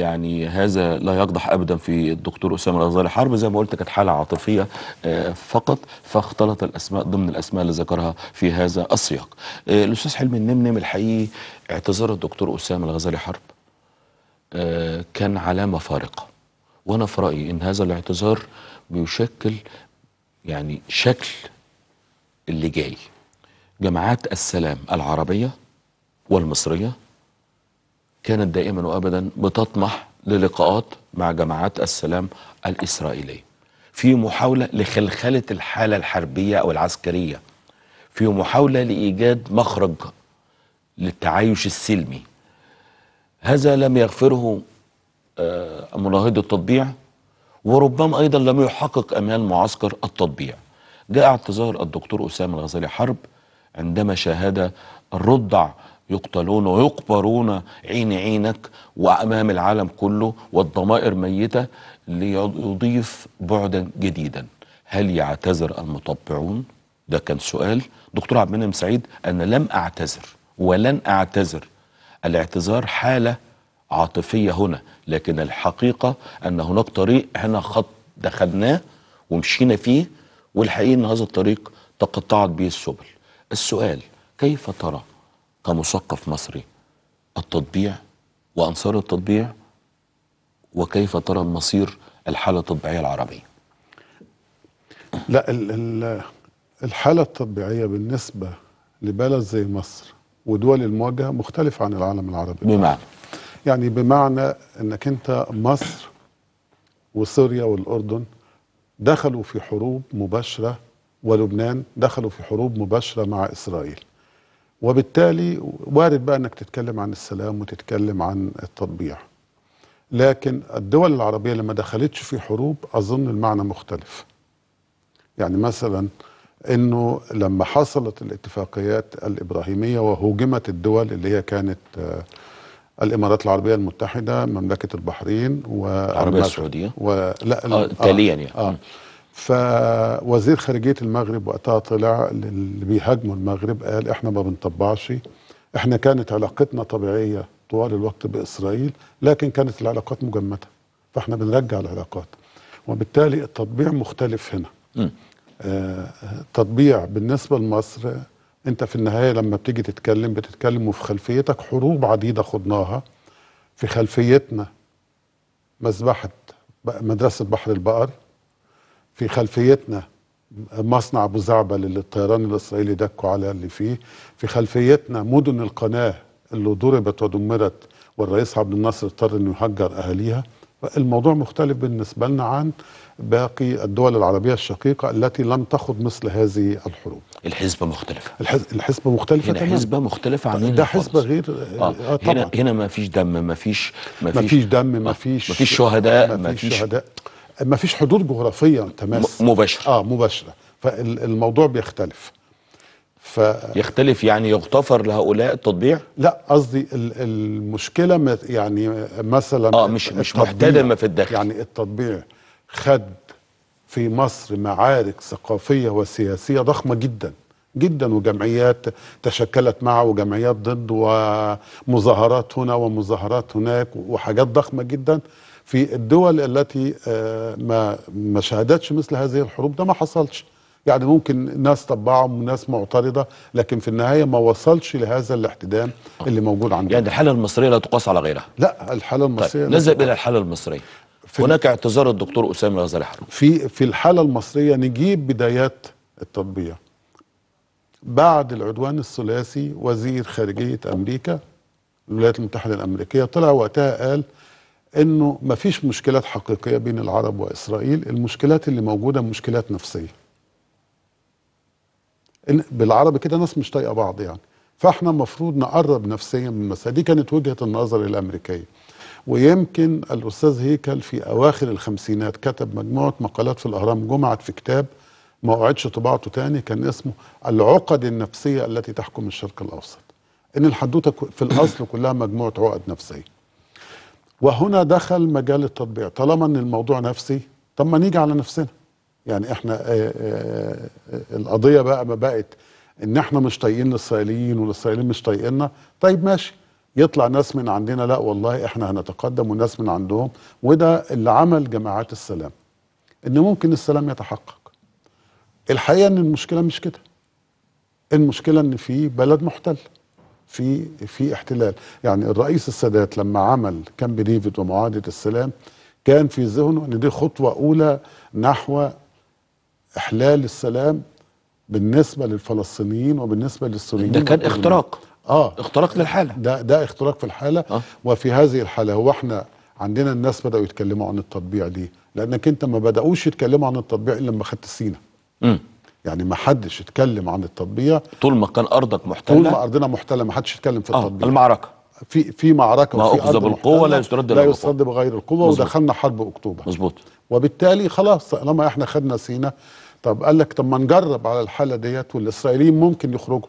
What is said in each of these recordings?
يعني هذا لا يقدح ابدا في الدكتور اسامه الغزالي حرب زي ما قلت كانت حاله عاطفيه آه، فقط فاختلط الاسماء ضمن الاسماء اللي ذكرها في هذا السياق. آه، الاستاذ حلمي النمنم الحقيقي اعتذار الدكتور اسامه الغزالي حرب آه، كان علامه فارقه وانا في رايي ان هذا الاعتذار بيشكل يعني شكل اللي جاي جماعات السلام العربيه والمصريه كانت دائما وابدا بتطمح للقاءات مع جماعات السلام الاسرائيليه. في محاوله لخلخله الحاله الحربيه او العسكريه. في محاوله لايجاد مخرج للتعايش السلمي. هذا لم يغفره آه، مناهضي التطبيع وربما ايضا لم يحقق امال معسكر التطبيع. جاء اعتذار الدكتور اسامه الغزالي حرب عندما شاهد الرضع يقتلون ويقبرون عين عينك وأمام العالم كله والضمائر ميتة ليضيف بعدا جديدا هل يعتذر المطبعون؟ ده كان سؤال دكتور عبد المنعم سعيد أنا لم أعتذر ولن أعتذر الاعتذار حالة عاطفية هنا لكن الحقيقة أن هناك طريق هنا خط دخلناه ومشينا فيه والحقيقة أن هذا الطريق تقطعت به السبل السؤال كيف ترى كمثقف مصري التطبيع وأنصار التطبيع وكيف ترى مصير الحالة الطبيعيه العربية لا الحالة الطبيعيه بالنسبة لبلد زي مصر ودول المواجهة مختلفة عن العالم العربي بمعنى يعني بمعنى انك انت مصر وسوريا والأردن دخلوا في حروب مباشرة ولبنان دخلوا في حروب مباشرة مع إسرائيل وبالتالي وارد بقى انك تتكلم عن السلام وتتكلم عن التطبيع لكن الدول العربيه لما دخلتش في حروب اظن المعنى مختلف يعني مثلا انه لما حصلت الاتفاقيات الابراهيميه وهوجمت الدول اللي هي كانت آه، الامارات العربيه المتحده مملكه البحرين والعربيه السعوديه ولا آه تاليا آه، يعني آه فوزير خارجيه المغرب وقتها طلع اللي بيهاجموا المغرب قال احنا ما بنطبعش احنا كانت علاقتنا طبيعيه طوال الوقت باسرائيل لكن كانت العلاقات مجمده فاحنا بنرجع العلاقات وبالتالي التطبيع مختلف هنا آه، تطبيع آه التطبيع بالنسبه لمصر انت في النهايه لما بتيجي تتكلم بتتكلم وفي خلفيتك حروب عديده خضناها في خلفيتنا مذبحه مدرسه بحر البقر في خلفيتنا مصنع ابو زعبل اللي الطيران الاسرائيلي دكوا على اللي فيه في خلفيتنا مدن القناه اللي ضربت ودمرت والرئيس عبد الناصر اضطر انه يهجر اهاليها الموضوع مختلف بالنسبه لنا عن باقي الدول العربيه الشقيقه التي لم تخض مثل هذه الحروب. الحزبه مختلفه. الحز... الحزبه مختلفه هنا تمام. حزبه مختلفه عن ده حزبه غير آه. آه, آه، طبعا. هنا هنا ما فيش دم ما فيش ما فيش دم ما آه، فيش ما فيش شهداء ما فيش شهداء ما فيش حدود جغرافيه تماس مباشره اه مباشره فالموضوع بيختلف ف... يختلف يعني يغتفر لهؤلاء التطبيع؟ لا قصدي المشكله يعني مثلا اه مش مش محتدمه في الداخل يعني التطبيع خد في مصر معارك ثقافيه وسياسيه ضخمه جدا جدا وجمعيات تشكلت معه وجمعيات ضد ومظاهرات هنا ومظاهرات هناك وحاجات ضخمه جدا في الدول التي آه، ما ما شهدتش مثل هذه الحروب ده ما حصلش يعني ممكن ناس طبعهم وناس معترضه لكن في النهايه ما وصلش لهذا الاحتدام اللي موجود عندنا يعني الحاله المصريه لا تقاس على غيرها لا الحاله طيب، المصريه طيب نذهب الى الحاله المصريه هناك اعتذار الدكتور اسامه غزالي حرب في في الحاله المصريه نجيب بدايات التطبيع بعد العدوان الثلاثي وزير خارجية أمريكا الولايات المتحدة الأمريكية طلع وقتها قال انه ما فيش مشكلات حقيقيه بين العرب واسرائيل المشكلات اللي موجوده مشكلات نفسيه بالعربي كده ناس مش طايقه بعض يعني فاحنا المفروض نقرب نفسيا من المسألة دي كانت وجهه النظر الامريكيه ويمكن الاستاذ هيكل في اواخر الخمسينات كتب مجموعه مقالات في الاهرام جمعت في كتاب ما اعدش طباعته تاني كان اسمه العقد النفسية التي تحكم الشرق الأوسط إن الحدوتة في الأصل كلها مجموعة عقد نفسية وهنا دخل مجال التطبيع طالما أن الموضوع نفسي طب ما نيجي على نفسنا يعني احنا آه،, اه اه القضية بقى ما بقت ان احنا مش طايقين الاسرائيليين والاسرائيليين مش طايقيننا طيب ماشي يطلع ناس من عندنا لا والله احنا هنتقدم وناس من عندهم وده اللي عمل جماعات السلام ان ممكن السلام يتحقق الحقيقه ان المشكله مش كده المشكله ان في بلد محتل في في احتلال يعني الرئيس السادات لما عمل كامب ديفيد ومعاهده السلام كان في ذهنه ان دي خطوه اولى نحو احلال السلام بالنسبه للفلسطينيين وبالنسبه للسوريين ده كان اختراق اه اختراق للحاله ده ده اختراق في الحاله آه. وفي هذه الحاله هو احنا عندنا الناس بداوا يتكلموا عن التطبيع دي لانك انت ما بداوش يتكلموا عن التطبيع الا لما خدت سينا يعني ما حدش يتكلم عن التطبيع طول ما كان ارضك محتله طول ما ارضنا محتله ما حدش يتكلم في آه، التطبيع آه المعركه في في معركه ما اخذ بالقوه لا يسترد لا يسترد بغير القوه مزبوط. ودخلنا حرب اكتوبر مظبوط وبالتالي خلاص طالما احنا خدنا سينا طب قال لك طب ما نجرب على الحاله ديت والاسرائيليين ممكن يخرجوا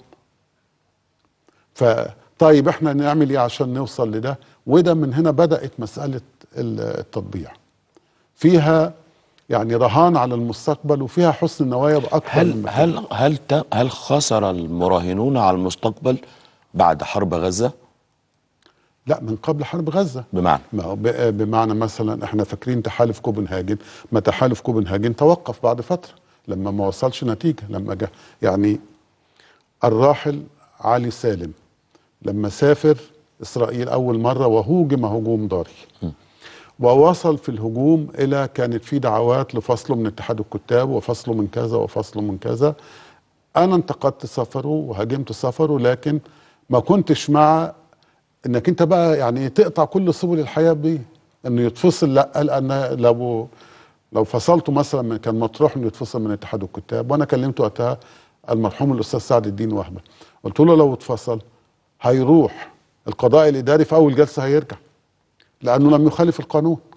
فطيب احنا نعمل ايه عشان نوصل لده وده من هنا بدات مساله التطبيع فيها يعني رهان على المستقبل وفيها حسن النوايا باكثر هل هل هل هل خسر المراهنون على المستقبل بعد حرب غزه؟ لا من قبل حرب غزة بمعنى بمعنى مثلا احنا فاكرين تحالف كوبنهاجن ما تحالف كوبنهاجن توقف بعد فترة لما ما وصلش نتيجة لما جه يعني الراحل علي سالم لما سافر إسرائيل أول مرة وهوجم هجوم ضاري ووصل في الهجوم الى كانت في دعوات لفصله من اتحاد الكتاب وفصله من كذا وفصله من كذا انا انتقدت سفره وهاجمت سفره لكن ما كنتش مع انك انت بقى يعني تقطع كل سبل الحياه بيه انه يتفصل لا لان لو لو فصلته مثلا كان مطروح انه يتفصل من اتحاد الكتاب وانا كلمت وقتها المرحوم الاستاذ سعد الدين وهبه قلت له لو اتفصل هيروح القضاء الاداري في اول جلسه هيرجع لأنه لم يخالف القانون